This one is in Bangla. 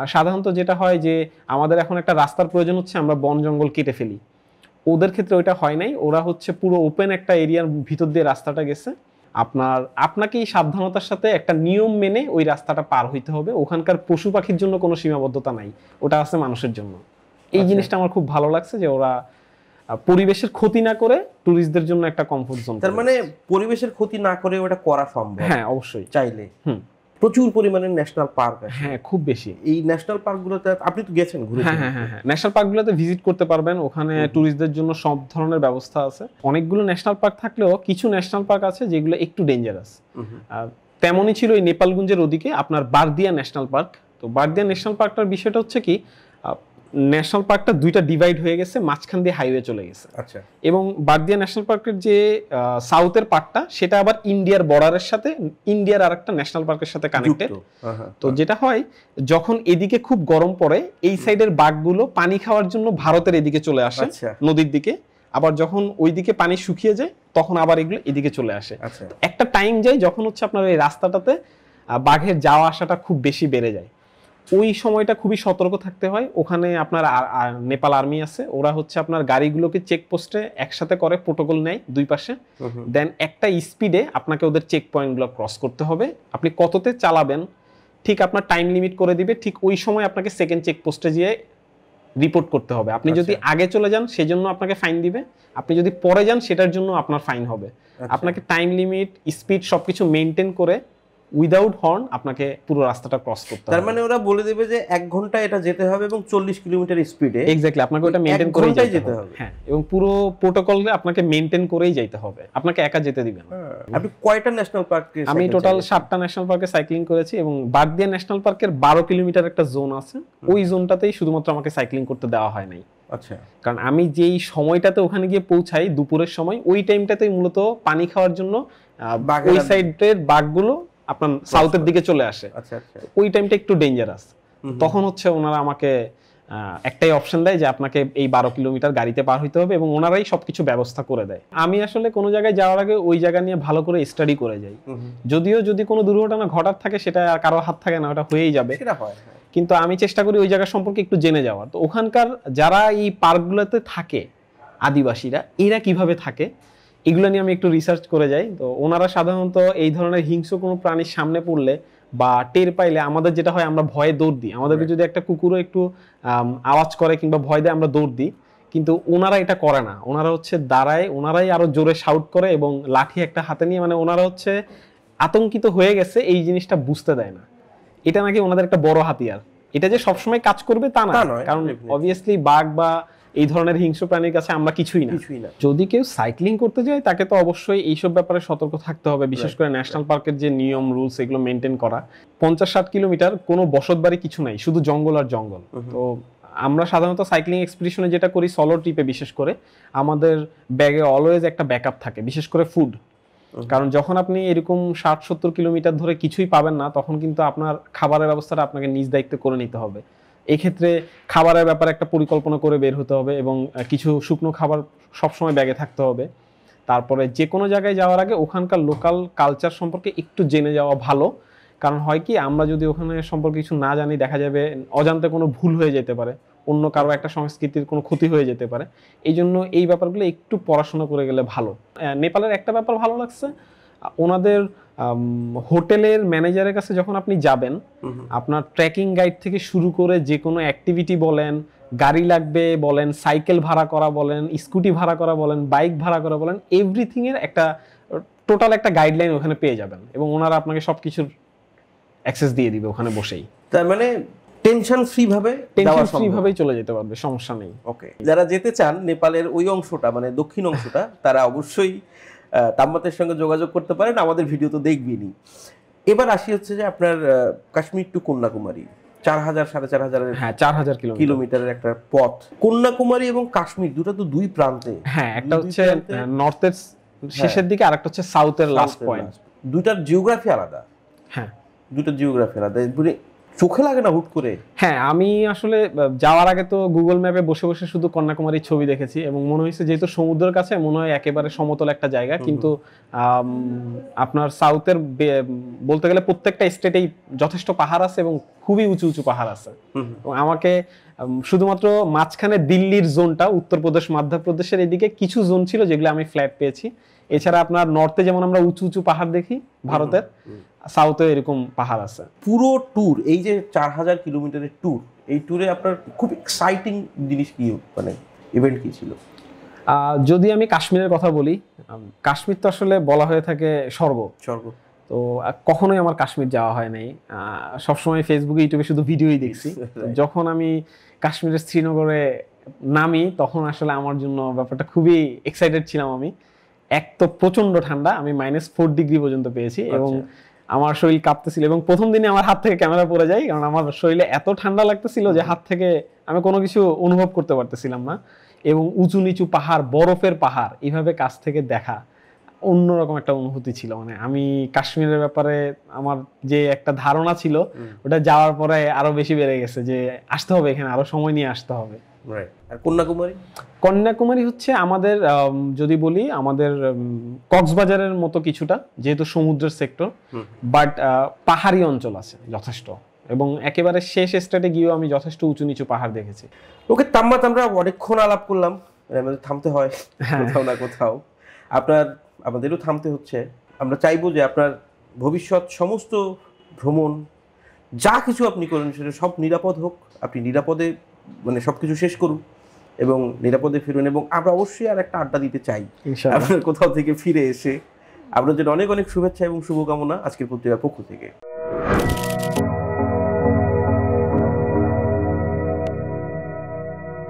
আর সাধারণত যেটা হয় যে আমাদের এখন একটা রাস্তার প্রয়োজন হচ্ছে আমরা বন জঙ্গল কেটে ফেলি ওদের ক্ষেত্রে ওইটা হয় নাই ওরা হচ্ছে পুরো ওপেন একটা এরিয়ার ভিতর দিয়ে রাস্তাটা গেছে আপনার আপনাকে এই সাবধানতার সাথে একটা নিয়ম মেনে ওই রাস্তাটা পার হইতে হবে ওখানকার পশু পাখির জন্য কোনো সীমাবদ্ধতা নাই ওটা আছে মানুষের জন্য এই আচ্ছা। জিনিসটা আমার খুব ভালো লাগছে যে ওরা পরিবেশের ক্ষতি না করে টুরিস্টদের জন্য একটা কমফোর্ট জোন তার মানে পরিবেশের ক্ষতি না করে ওটা করা সম্ভব হ্যাঁ অবশ্যই চাইলে হুম প্রচুর পরিমাণে ন্যাশনাল পার্ক আছে হ্যাঁ খুব বেশি এই ন্যাশনাল পার্কগুলোতে আপনি তো গেছেন ঘুরে হ্যাঁ হ্যাঁ হ্যাঁ ন্যাশনাল পার্কগুলোতে ভিজিট করতে পারবেন ওখানে ট্যুরিস্টদের জন্য সব ধরনের ব্যবস্থা আছে অনেকগুলো ন্যাশনাল পার্ক থাকলেও কিছু ন্যাশনাল পার্ক আছে যেগুলো একটু ডেঞ্জারাস তেমনই ছিল এই নেপালগঞ্জের ওদিকে আপনার বারদিয়া ন্যাশনাল পার্ক তো বারদিয়া ন্যাশনাল পার্কটার বিষয়টা হচ্ছে কি ন্যাশনাল পার্কটা দুইটা ডিভাইড হয়ে গেছে মাঝখান দিয়ে হাইওয়ে চলে গেছে আচ্ছা এবং বার্দিয়া ন্যাশনাল পার্কের যে সাউথের পার্কটা সেটা আবার ইন্ডিয়ার বর্ডারের সাথে ইন্ডিয়ার আর একটা ন্যাশনাল পার্কের সাথে কানেক্টেড তো যেটা হয় যখন এদিকে খুব গরম পড়ে এই সাইডের বাঘগুলো পানি খাওয়ার জন্য ভারতের এদিকে চলে আসে আচ্ছা। নদীর দিকে আবার যখন ওইদিকে পানি শুকিয়ে যায় তখন আবার এগুলো এদিকে চলে আসে আচ্ছা। একটা টাইম যায় যখন হচ্ছে আপনার এই রাস্তাটাতে বাঘের যাওয়া আসাটা খুব বেশি বেড়ে যায় ওই সময়টা খুবই সতর্ক থাকতে হয় ওখানে আপনার নেপাল আর্মি আছে ওরা হচ্ছে আপনার গাড়িগুলোকে চেকপোস্টে একসাথে করে প্রোটোকল নেয় দুই পাশে দেন একটা স্পিডে আপনাকে ওদের চেক পয়েন্টগুলো ক্রস করতে হবে আপনি কততে চালাবেন ঠিক আপনার টাইম লিমিট করে দিবে ঠিক ওই সময় আপনাকে সেকেন্ড চেকপোস্টে যেয়ে রিপোর্ট করতে হবে আপনি যদি আচ্ছা। আগে চলে যান সেজন্য আপনাকে ফাইন দিবে আপনি যদি পরে যান সেটার জন্য আপনার ফাইন হবে আচ্ছা। আপনাকে টাইম লিমিট স্পিড সবকিছু মেনটেন করে উইদাউট হর্ন আপনাকে পুরো রাস্তাটা ক্রস করতে হবে তার মানে ওরা বলে দেবে যে এক ঘন্টা এটা যেতে হবে এবং চল্লিশ কিলোমিটার স্পিডে এক্স্যাক্টলি আপনাকে ওটা মেনটেন করেই যেতে হবে হ্যাঁ এবং পুরো প্রোটোকল আপনাকে মেনটেন করেই যেতে হবে আপনাকে একা যেতে দিবেন না হ্যাঁ, আপনি কয়টা ন্যাশনাল পার্কে আমি টোটাল সাতটা ন্যাশনাল পার্কে সাইক্লিং করেছি এবং বাগদিয়া ন্যাশনাল পার্কের বারো কিলোমিটার একটা জোন আছে ওই জোনটাতেই শুধুমাত্র আমাকে সাইক্লিং করতে দেওয়া হয় নাই আচ্ছা কারণ আমি যেই সময়টাতে ওখানে গিয়ে পৌঁছাই দুপুরের সময় ওই টাইমটাতেই মূলত পানি খাওয়ার জন্য ওই সাইডের বাঘগুলো আপনার সাউথের দিকে চলে আসে আচ্ছা, আচ্ছা। ওই টাইমটা একটু ডেঞ্জারাস তখন হচ্ছে ওনারা আমাকে একটাই অপশন দেয় যে আপনাকে এই বারো কিলোমিটার গাড়িতে পার হইতে হবে এবং ওনারাই সবকিছু ব্যবস্থা করে দেয় আমি আসলে কোনো জায়গায় যাওয়ার আগে ওই জায়গা নিয়ে ভালো করে স্টাডি করে যাই যদিও যদি কোনো দুর্ঘটনা ঘটার থাকে সেটা আর কারো হাত থাকে না ওটা হয়েই যাবে হ্যাঁ। কিন্তু আমি চেষ্টা করি ওই জায়গা সম্পর্কে একটু জেনে যাওয়ার তো ওখানকার যারা এই পার্কগুলোতে থাকে আদিবাসীরা এরা কিভাবে থাকে এগুলো নিয়ে আমি একটু রিসার্চ করে যাই তো ওনারা সাধারণত এই ধরনের হিংস্র কোনো প্রাণীর সামনে পড়লে বা টের পাইলে আমাদের যেটা হয় আমরা ভয়ে দৌড় দিই আমাদেরকে যদি একটা কুকুরও একটু আওয়াজ করে কিংবা ভয় দেয় আমরা দৌড় দিই কিন্তু ওনারা এটা করে না ওনারা হচ্ছে দাঁড়ায় ওনারাই আরো জোরে শাউট করে এবং লাঠি একটা হাতে নিয়ে মানে ওনারা হচ্ছে আতঙ্কিত হয়ে গেছে এই জিনিসটা বুঝতে দেয় না এটা নাকি ওনাদের একটা বড় হাতিয়ার এটা যে সবসময় কাজ করবে তা না কারণ অবভিয়াসলি বাঘ বা এই ধরনের হিংস্র প্রাণীর কাছে আমরা কিছুই না যদি কেউ সাইক্লিং করতে যায় তাকে তো অবশ্যই এইসব ব্যাপারে সতর্ক থাকতে হবে বিশেষ করে ন্যাশনাল পার্কের যে নিয়ম রুলস এগুলো মেনটেন করা পঞ্চাশ ষাট কিলোমিটার কোনো বসত বাড়ি কিছু নাই শুধু জঙ্গল আর জঙ্গল তো আমরা সাধারণত সাইক্লিং এক্সপিডিশনে যেটা করি সলো ট্রিপে বিশেষ করে আমাদের ব্যাগে অলওয়েজ একটা ব্যাকআপ থাকে বিশেষ করে ফুড কারণ যখন আপনি এরকম ষাট সত্তর কিলোমিটার ধরে কিছুই পাবেন না তখন কিন্তু আপনার খাবারের ব্যবস্থাটা আপনাকে নিজ দায়িত্ব করে নিতে হবে এক্ষেত্রে খাবারের ব্যাপারে একটা পরিকল্পনা করে বের হতে হবে এবং কিছু শুকনো খাবার সবসময় ব্যাগে থাকতে হবে তারপরে যে কোনো জায়গায় যাওয়ার আগে ওখানকার লোকাল কালচার সম্পর্কে একটু জেনে যাওয়া ভালো কারণ হয় কি আমরা যদি ওখানে সম্পর্কে কিছু না জানি দেখা যাবে অজান্তে কোনো ভুল হয়ে যেতে পারে অন্য কারো একটা সংস্কৃতির কোনো ক্ষতি হয়ে যেতে পারে এই জন্য এই ব্যাপারগুলো একটু পড়াশোনা করে গেলে ভালো নেপালের একটা ব্যাপার ভালো লাগছে ওনাদের হোটেলের ম্যানেজারের কাছে যখন আপনি যাবেন আপনার ট্রেকিং গাইড থেকে শুরু করে যে কোনো অ্যাক্টিভিটি বলেন গাড়ি লাগবে বলেন সাইকেল ভাড়া করা বলেন স্কুটি ভাড়া করা বলেন বাইক ভাড়া করা বলেন এভরিথিংয়ের একটা টোটাল একটা গাইডলাইন ওখানে পেয়ে যাবেন এবং ওনারা আপনাকে সব কিছুর অ্যাক্সেস দিয়ে দিবে ওখানে বসেই তার মানে টেনশন ফ্রি ভাবে টেনশন ফ্রি ভাবেই চলে যেতে পারবে সমস্যা নেই ওকে যারা যেতে চান নেপালের ওই অংশটা মানে দক্ষিণ অংশটা তারা অবশ্যই তাপমাত্রার সঙ্গে যোগাযোগ করতে পারেন আমাদের ভিডিও তো দেখবেনই এবার আসি হচ্ছে যে আপনার কাশ্মীর টু কন্যাকুমারী চার হাজার সাড়ে চার হ্যাঁ চার হাজার কিলোমিটারের একটা পথ কন্যাকুমারী এবং কাশ্মীর দুটো তো দুই প্রান্তে হ্যাঁ একটা হচ্ছে নর্থের হ্যাঁ। শেষের দিকে আর একটা হচ্ছে সাউথের লাস্ট পয়েন্ট দুটার জিওগ্রাফি আলাদা হ্যাঁ দুটো জিওগ্রাফি আলাদা চোখে লাগে না হুট করে হ্যাঁ আমি আসলে যাওয়ার আগে তো গুগল ম্যাপে বসে বসে শুধু কন্যাকুমারীর ছবি দেখেছি এবং মনে হয়েছে যেহেতু সমুদ্রের কাছে মনে হয় একেবারে সমতল একটা জায়গা কিন্তু আপনার সাউথের বলতে গেলে প্রত্যেকটা স্টেটেই যথেষ্ট পাহাড় আছে এবং খুবই উঁচু উঁচু পাহাড় আছে আমাকে শুধুমাত্র মাঝখানে দিল্লির জোনটা উত্তরপ্রদেশ মধ্যপ্রদেশের এদিকে কিছু জোন ছিল যেগুলো আমি ফ্ল্যাট পেয়েছি এছাড়া আপনার নর্থে যেমন আমরা উঁচু উঁচু পাহাড় দেখি ভারতের সাউথে এরকম পাহাড় আছে পুরো ট্যুর এই যে চার হাজার কিলোমিটারের ট্যুর এই ট্যুরে আপনার খুব এক্সাইটিং জিনিস কি মানে ইভেন্ট কি ছিল যদি আমি কাশ্মীরের কথা বলি কাশ্মীর তো আসলে বলা হয়ে থাকে স্বর্গ স্বর্গ তো কখনোই আমার কাশ্মীর যাওয়া হয় নাই সবসময় ফেসবুকে ইউটিউবে শুধু ভিডিওই দেখছি যখন আমি কাশ্মীরের শ্রীনগরে নামি তখন আসলে আমার জন্য ব্যাপারটা খুবই এক্সাইটেড ছিলাম আমি এক তো প্রচন্ড ঠান্ডা আমি মাইনাস ফোর ডিগ্রি পর্যন্ত পেয়েছি আচ্ছা। এবং আমার শরীর কাঁপতেছিল এবং প্রথম দিনে আমার হাত থেকে ক্যামেরা পড়ে যায় কারণ আমার শরীরে এত ঠান্ডা লাগতেছিল যে হাত থেকে আমি কোনো কিছু অনুভব করতে পারতেছিলাম না এবং উঁচু নিচু পাহাড় বরফের পাহাড় এইভাবে কাছ থেকে দেখা অন্যরকম একটা অনুভূতি ছিল মানে আমি কাশ্মীরের ব্যাপারে আমার যে একটা ধারণা ছিল ওটা যাওয়ার পরে আরো বেশি বেড়ে গেছে যে আসতে হবে এখানে আরো সময় নিয়ে আসতে হবে কন্যাকুমারী কন্যাকুমারী হচ্ছে আমাদের যদি বলি আমাদের কক্সবাজারের মতো কিছুটা যেহেতু সমুদ্রের সেক্টর বাট পাহাড়ি অঞ্চল আছে যথেষ্ট এবং একেবারে শেষ স্টেটে গিয়েও আমি যথেষ্ট উঁচু নিচু পাহাড় দেখেছি ওকে তাম্মাত আমরা অনেকক্ষণ আলাপ করলাম থামতে হয় হ্যাঁ। কোথাও না কোথাও আপনার আমাদেরও থামতে হচ্ছে আমরা চাইবো যে আপনার ভবিষ্যৎ সমস্ত ভ্রমণ যা কিছু আপনি করেন সেটা সব নিরাপদ হোক আপনি নিরাপদে মানে সব কিছু শেষ করুন এবং নিরাপদে ফিরুন এবং আমরা অবশ্যই আর একটা আড্ডা দিতে চাই আপনার কোথাও থেকে ফিরে এসে আপনাদের অনেক অনেক শুভেচ্ছা এবং শুভকামনা আজকের পত্রিকার পক্ষ থেকে